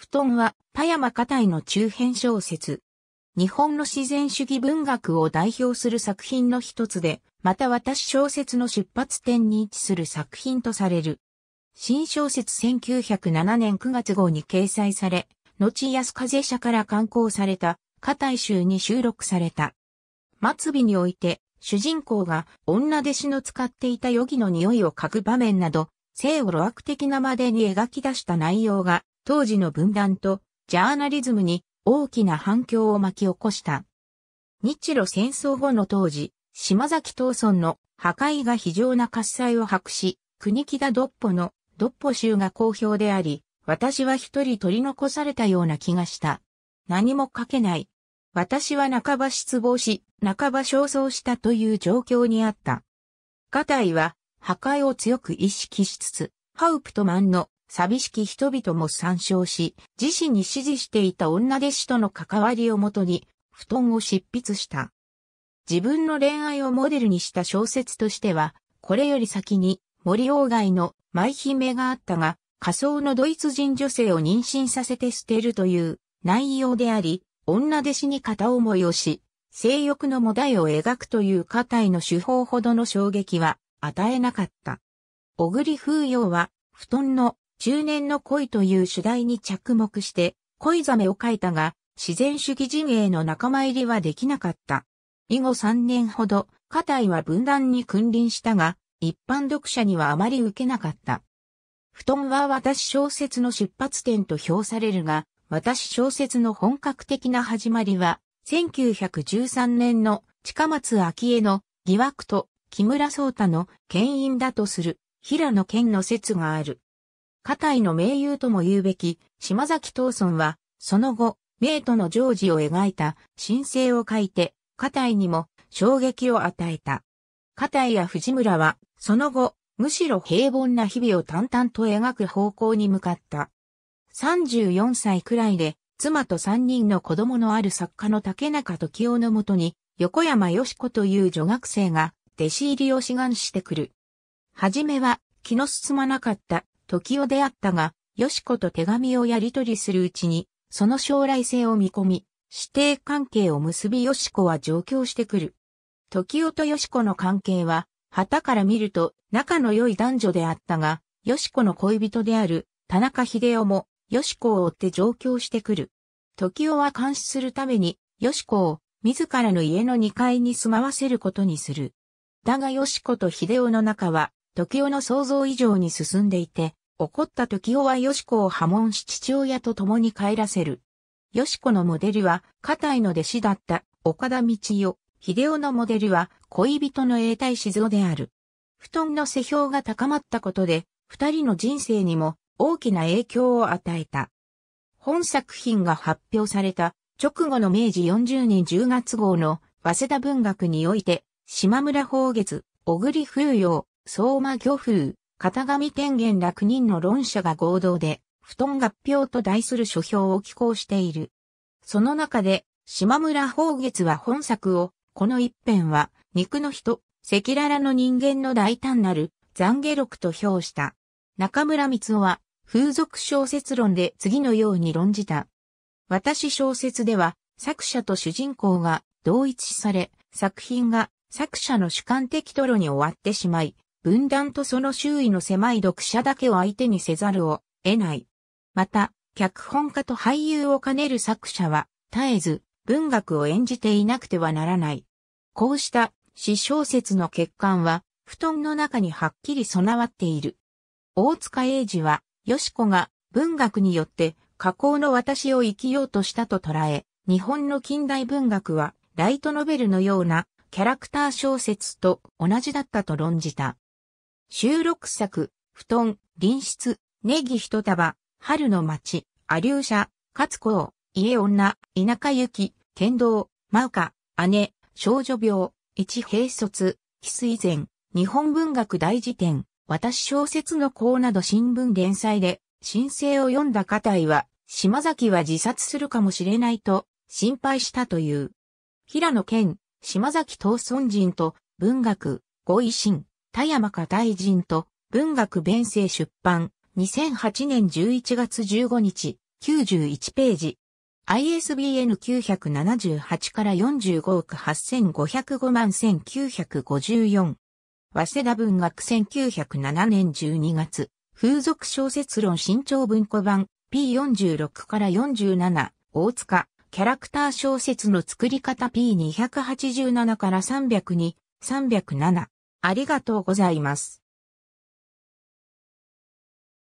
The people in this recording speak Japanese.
布団は、パヤマカの中編小説。日本の自然主義文学を代表する作品の一つで、また私小説の出発点に位置する作品とされる。新小説1907年9月号に掲載され、後安風社から刊行された、片井集に収録された。末尾において、主人公が女弟子の使っていた余儀の匂いを嗅ぐ場面など、性を露悪的なまでに描き出した内容が当時の分断とジャーナリズムに大きな反響を巻き起こした。日露戦争後の当時、島崎東村の破壊が非常な喝采を博し、国木田ドッポのドッポ州が好評であり、私は一人取り残されたような気がした。何も書けない。私は半ば失望し、半ば焦燥したという状況にあった。課題は破壊を強く意識しつつ、ハウプトマンの寂しき人々も参照し、自身に支持していた女弟子との関わりをもとに、布団を執筆した。自分の恋愛をモデルにした小説としては、これより先に森鴎外の舞姫があったが、仮想のドイツ人女性を妊娠させて捨てるという内容であり、女弟子に片思いをし、性欲のもだいを描くという課体の手法ほどの衝撃は与えなかった。小栗風洋は、布団の中年の恋という主題に着目して恋ザメを書いたが、自然主義陣営の仲間入りはできなかった。以後3年ほど、課体は分断に君臨したが、一般読者にはあまり受けなかった。布団は私小説の出発点と評されるが、私小説の本格的な始まりは、1913年の近松昭恵の疑惑と木村聡太の牽引だとする平野健の説がある。片井の名優とも言うべき、島崎藤村は、その後、名都の常時を描いた、新生を書いて、片井にも衝撃を与えた。片井や藤村は、その後、むしろ平凡な日々を淡々と描く方向に向かった。34歳くらいで、妻と3人の子供のある作家の竹中時雄のもとに、横山よし子という女学生が、弟子入りを志願してくる。はじめは、気の進まなかった時代であったが、よしこと手紙をやり取りするうちに、その将来性を見込み、指定関係を結びよしこは上京してくる。時代とよしこの関係は、旗から見ると仲の良い男女であったが、よしこの恋人である田中秀夫も、よしこを追って上京してくる。時代は監視するために、よしこを自らの家の2階に住まわせることにする。だがよしこと秀夫の中は、時代の想像以上に進んでいて、怒った時男はよしこを破門し父親と共に帰らせる。よしこのモデルは、片いの弟子だった岡田道代、秀夫のモデルは恋人の永代静雄である。布団の世評が高まったことで、二人の人生にも大きな影響を与えた。本作品が発表された直後の明治40年10月号の早稲田文学において、島村宝月、小栗風洋、相馬漁風、片上天元ら9人の論者が合同で、布団合表と題する書評を寄稿している。その中で、島村宝月は本作を、この一編は、肉の人、赤裸々の人間の大胆なる、懺悔録と評した。中村光夫は、風俗小説論で次のように論じた。私小説では、作者と主人公が同一され、作品が作者の主観的トロに終わってしまい、分断とその周囲の狭い読者だけを相手にせざるを得ない。また、脚本家と俳優を兼ねる作者は、絶えず文学を演じていなくてはならない。こうした詩小説の欠陥は、布団の中にはっきり備わっている。大塚英二は、よしこが文学によって加工の私を生きようとしたと捉え、日本の近代文学はライトノベルのようなキャラクター小説と同じだったと論じた。収録作、布団、隣室、ネギ一束、春の街、アリューシャ、勝子、家女、田舎行き、剣道、真岡、姉、少女病、一平卒、翡翠前、日本文学大辞典、私小説の項など新聞連載で、申請を読んだ方井は、島崎は自殺するかもしれないと、心配したという。平野健、島崎東村人と、文学、ご維新。田山か大臣と文学弁正出版2008年11月15日91ページ ISBN 978から45億8505万1954早稲田文学1907年12月風俗小説論新潮文庫版 P46 から47大塚キャラクター小説の作り方 P287 から302、307。ありがとうございます。